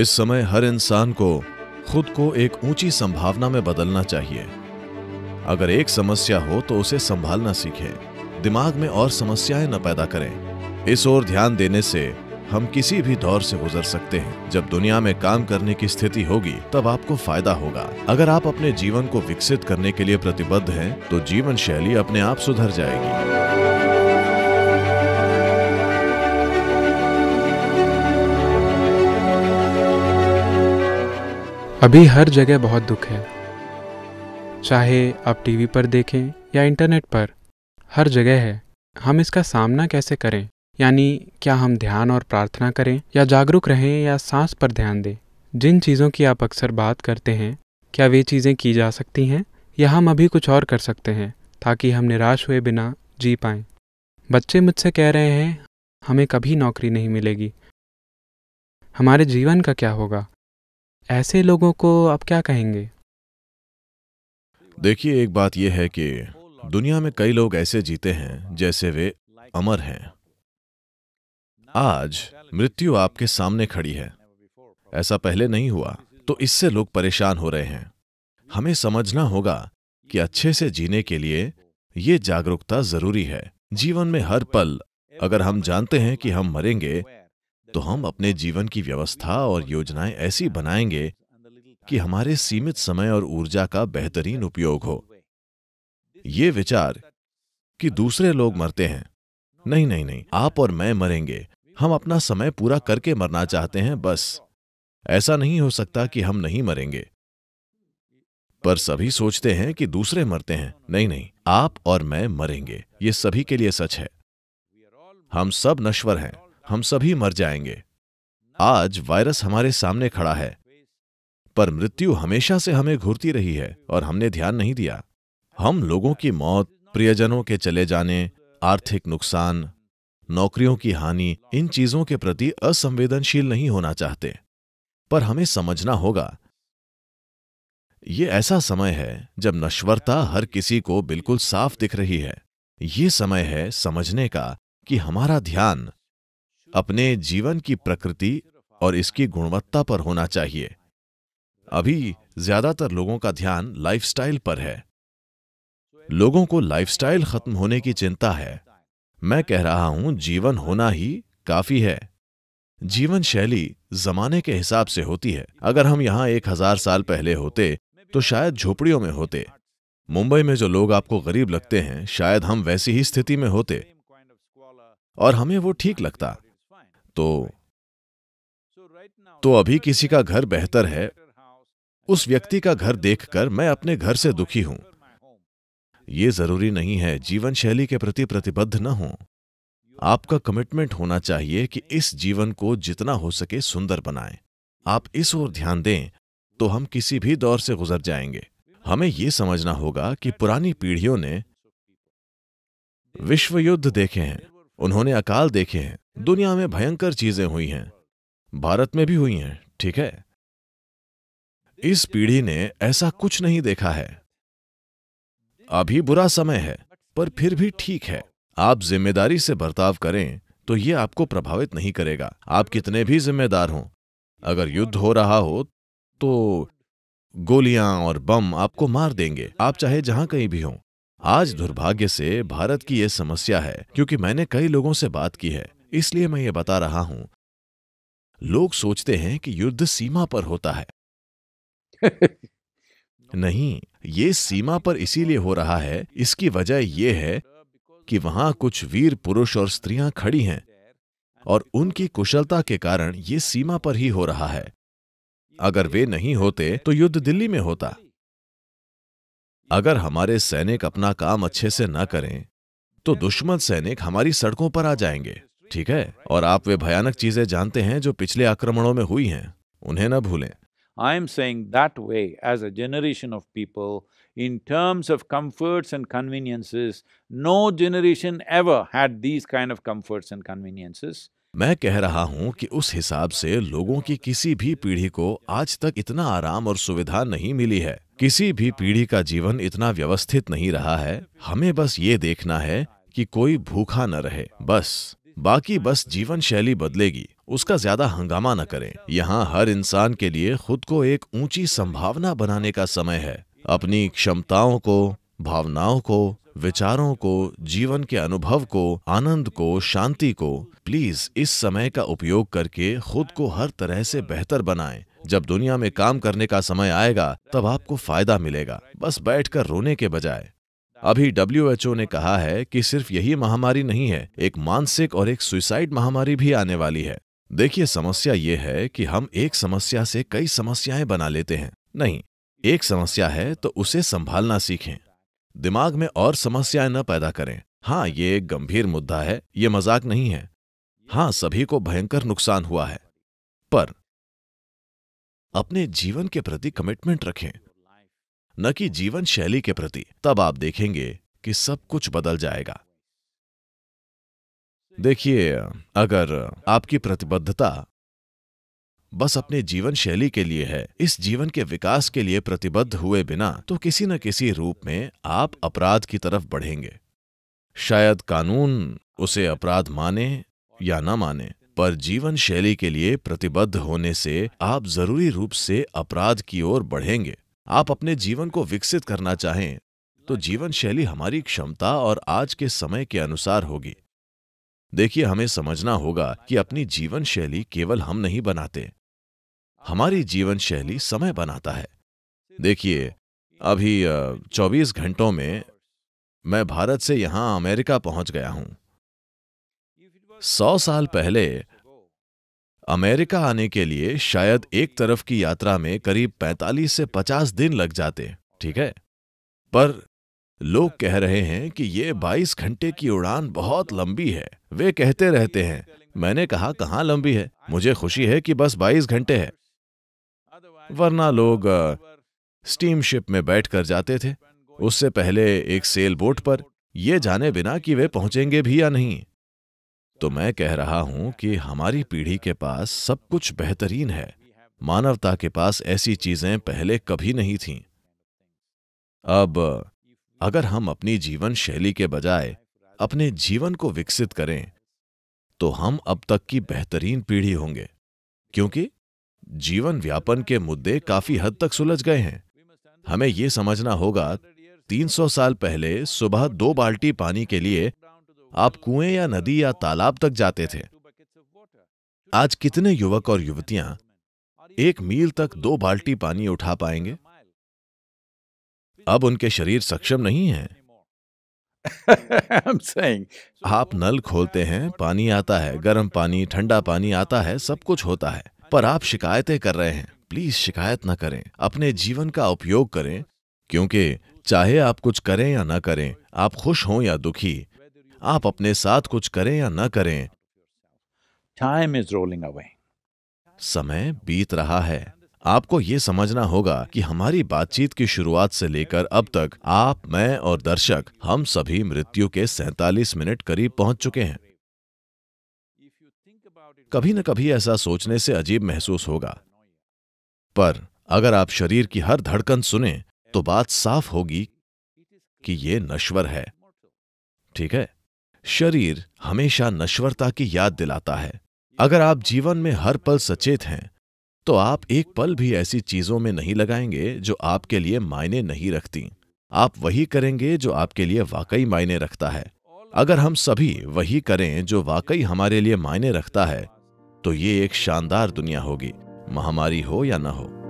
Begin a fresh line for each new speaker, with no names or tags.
इस समय हर इंसान को खुद को एक ऊंची संभावना में बदलना चाहिए अगर एक समस्या हो तो उसे संभालना सीखे दिमाग में और समस्याएं न पैदा करें इस ओर ध्यान देने से हम किसी भी दौर से गुजर सकते हैं जब दुनिया में काम करने की स्थिति होगी तब आपको फायदा होगा अगर आप अपने जीवन को विकसित करने के लिए प्रतिबद्ध हैं तो जीवन शैली अपने आप सुधर जाएगी अभी हर जगह बहुत दुख है चाहे आप टीवी पर देखें या इंटरनेट पर हर जगह है हम इसका सामना कैसे करें यानी क्या हम ध्यान और प्रार्थना करें या जागरूक रहें या सांस पर ध्यान दें जिन चीज़ों की आप अक्सर बात करते हैं क्या वे चीज़ें की जा सकती हैं या हम अभी कुछ और कर सकते हैं ताकि हम निराश हुए बिना जी पाएं बच्चे मुझसे कह रहे हैं हमें कभी नौकरी नहीं मिलेगी हमारे जीवन का क्या होगा ऐसे लोगों को आप क्या कहेंगे देखिए एक बात यह है कि दुनिया में कई लोग ऐसे जीते हैं जैसे वे अमर हैं आज मृत्यु आपके सामने खड़ी है ऐसा पहले नहीं हुआ तो इससे लोग परेशान हो रहे हैं हमें समझना होगा कि अच्छे से जीने के लिए ये जागरूकता जरूरी है जीवन में हर पल अगर हम जानते हैं कि हम मरेंगे तो हम अपने जीवन की व्यवस्था और योजनाएं ऐसी बनाएंगे कि हमारे सीमित समय और ऊर्जा का बेहतरीन उपयोग हो ये विचार कि दूसरे लोग मरते हैं नहीं नहीं नहीं आप और मैं मरेंगे हम अपना समय पूरा करके मरना चाहते हैं बस ऐसा नहीं हो सकता कि हम नहीं मरेंगे पर सभी सोचते हैं कि दूसरे मरते हैं नहीं नहीं आप और मैं मरेंगे ये सभी के लिए सच है हम सब नश्वर हैं हम सभी मर जाएंगे आज वायरस हमारे सामने खड़ा है पर मृत्यु हमेशा से हमें घूरती रही है और हमने ध्यान नहीं दिया हम लोगों की मौत प्रियजनों के चले जाने आर्थिक नुकसान नौकरियों की हानि इन चीजों के प्रति असंवेदनशील नहीं होना चाहते पर हमें समझना होगा ये ऐसा समय है जब नश्वरता हर किसी को बिल्कुल साफ दिख रही है ये समय है समझने का कि हमारा ध्यान अपने जीवन की प्रकृति और इसकी गुणवत्ता पर होना चाहिए अभी ज्यादातर लोगों का ध्यान लाइफस्टाइल पर है लोगों को लाइफस्टाइल खत्म होने की चिंता है मैं कह रहा हूं जीवन होना ही काफी है जीवन शैली जमाने के हिसाब से होती है अगर हम यहाँ एक हजार साल पहले होते तो शायद झोपड़ियों में होते मुंबई में जो लोग आपको गरीब लगते हैं शायद हम वैसी ही स्थिति में होते और हमें वो ठीक लगता तो तो अभी किसी का घर बेहतर है उस व्यक्ति का घर देखकर मैं अपने घर से दुखी हूं यह जरूरी नहीं है जीवन शैली के प्रति प्रतिबद्ध न हो आपका कमिटमेंट होना चाहिए कि इस जीवन को जितना हो सके सुंदर बनाएं आप इस ओर ध्यान दें तो हम किसी भी दौर से गुजर जाएंगे हमें यह समझना होगा कि पुरानी पीढ़ियों ने विश्व युद्ध देखे हैं उन्होंने अकाल देखे हैं दुनिया में भयंकर चीजें हुई हैं भारत में भी हुई हैं ठीक है इस पीढ़ी ने ऐसा कुछ नहीं देखा है अभी बुरा समय है पर फिर भी ठीक है आप जिम्मेदारी से बर्ताव करें तो यह आपको प्रभावित नहीं करेगा आप कितने भी जिम्मेदार हों अगर युद्ध हो रहा हो तो गोलियां और बम आपको मार देंगे आप चाहे जहां कहीं भी हों आज दुर्भाग्य से भारत की यह समस्या है क्योंकि मैंने कई लोगों से बात की है इसलिए मैं ये बता रहा हूं लोग सोचते हैं कि युद्ध सीमा पर होता है नहीं ये सीमा पर इसीलिए हो रहा है इसकी वजह यह है कि वहां कुछ वीर पुरुष और स्त्रियां खड़ी हैं और उनकी कुशलता के कारण ये सीमा पर ही हो रहा है अगर वे नहीं होते तो युद्ध दिल्ली में होता अगर हमारे सैनिक अपना काम अच्छे से न करें तो दुश्मन सैनिक हमारी सड़कों पर आ जाएंगे ठीक है और आप वे भयानक चीजें जानते हैं जो पिछले आक्रमणों में हुई हैं उन्हें न भूलें I am saying that we as a generation of people in terms of comforts and conveniences no generation ever है मैं कह रहा हूं कि उस हिसाब से लोगों की किसी भी पीढ़ी को आज तक इतना आराम और सुविधा नहीं मिली है किसी भी पीढ़ी का जीवन इतना व्यवस्थित नहीं रहा है हमें बस ये देखना है कि कोई भूखा न रहे बस बाकी बस जीवन शैली बदलेगी उसका ज्यादा हंगामा न करें यहाँ हर इंसान के लिए खुद को एक ऊंची संभावना बनाने का समय है अपनी क्षमताओं को भावनाओं को विचारों को जीवन के अनुभव को आनंद को शांति को प्लीज इस समय का उपयोग करके खुद को हर तरह से बेहतर बनाएं जब दुनिया में काम करने का समय आएगा तब आपको फायदा मिलेगा बस बैठकर रोने के बजाय अभी डब्ल्यूएचओ ने कहा है कि सिर्फ यही महामारी नहीं है एक मानसिक और एक सुसाइड महामारी भी आने वाली है देखिए समस्या ये है कि हम एक समस्या से कई समस्याएं बना लेते हैं नहीं एक समस्या है तो उसे संभालना सीखें दिमाग में और समस्याएं न पैदा करें हाँ ये एक गंभीर मुद्दा है ये मजाक नहीं है हाँ सभी को भयंकर नुकसान हुआ है पर अपने जीवन के प्रति कमिटमेंट रखें न कि जीवन शैली के प्रति तब आप देखेंगे कि सब कुछ बदल जाएगा देखिए अगर आपकी प्रतिबद्धता बस अपने जीवन शैली के लिए है इस जीवन के विकास के लिए प्रतिबद्ध हुए बिना तो किसी न किसी रूप में आप अपराध की तरफ बढ़ेंगे शायद कानून उसे अपराध माने या ना माने पर जीवन शैली के लिए प्रतिबद्ध होने से आप जरूरी रूप से अपराध की ओर बढ़ेंगे आप अपने जीवन को विकसित करना चाहें तो जीवन शैली हमारी क्षमता और आज के समय के अनुसार होगी देखिए हमें समझना होगा कि अपनी जीवन शैली केवल हम नहीं बनाते हमारी जीवन शैली समय बनाता है देखिए अभी 24 घंटों में मैं भारत से यहां अमेरिका पहुंच गया हूं सौ साल पहले अमेरिका आने के लिए शायद एक तरफ की यात्रा में करीब 45 से 50 दिन लग जाते ठीक है पर लोग कह रहे हैं कि ये 22 घंटे की उड़ान बहुत लंबी है वे कहते रहते हैं मैंने कहा कहाँ लंबी है मुझे खुशी है कि बस 22 घंटे है वरना लोग स्टीमशिप में बैठ कर जाते थे उससे पहले एक सेल बोट पर यह जाने बिना कि वे पहुंचेंगे भी या नहीं तो मैं कह रहा हूं कि हमारी पीढ़ी के पास सब कुछ बेहतरीन है मानवता के पास ऐसी चीजें पहले कभी नहीं थीं। अब अगर हम अपनी जीवन शैली के बजाय अपने जीवन को विकसित करें तो हम अब तक की बेहतरीन पीढ़ी होंगे क्योंकि जीवन व्यापन के मुद्दे काफी हद तक सुलझ गए हैं हमें यह समझना होगा 300 साल पहले सुबह दो बाल्टी पानी के लिए आप कुएं या नदी या तालाब तक जाते थे आज कितने युवक और युवतियां एक मील तक दो बाल्टी पानी उठा पाएंगे अब उनके शरीर सक्षम नहीं है आप नल खोलते हैं पानी आता है गर्म पानी ठंडा पानी आता है सब कुछ होता है पर आप शिकायतें कर रहे हैं प्लीज शिकायत ना करें अपने जीवन का उपयोग करें क्योंकि चाहे आप कुछ करें या ना करें आप खुश हों या दुखी आप अपने साथ कुछ करें या न करें टाइम इज रोलिंग अवे समय बीत रहा है आपको ये समझना होगा कि हमारी बातचीत की शुरुआत से लेकर अब तक आप मैं और दर्शक हम सभी मृत्यु के सैतालीस मिनट करीब पहुंच चुके हैं कभी न कभी ऐसा सोचने से अजीब महसूस होगा पर अगर आप शरीर की हर धड़कन सुने तो बात साफ होगी कि ये नश्वर है ठीक है शरीर हमेशा नश्वरता की याद दिलाता है अगर आप जीवन में हर पल सचेत हैं तो आप एक पल भी ऐसी चीजों में नहीं लगाएंगे जो आपके लिए मायने नहीं रखती आप वही करेंगे जो आपके लिए वाकई मायने रखता है अगर हम सभी वही करें जो वाकई हमारे लिए मायने रखता है तो ये एक शानदार दुनिया होगी महामारी हो या ना हो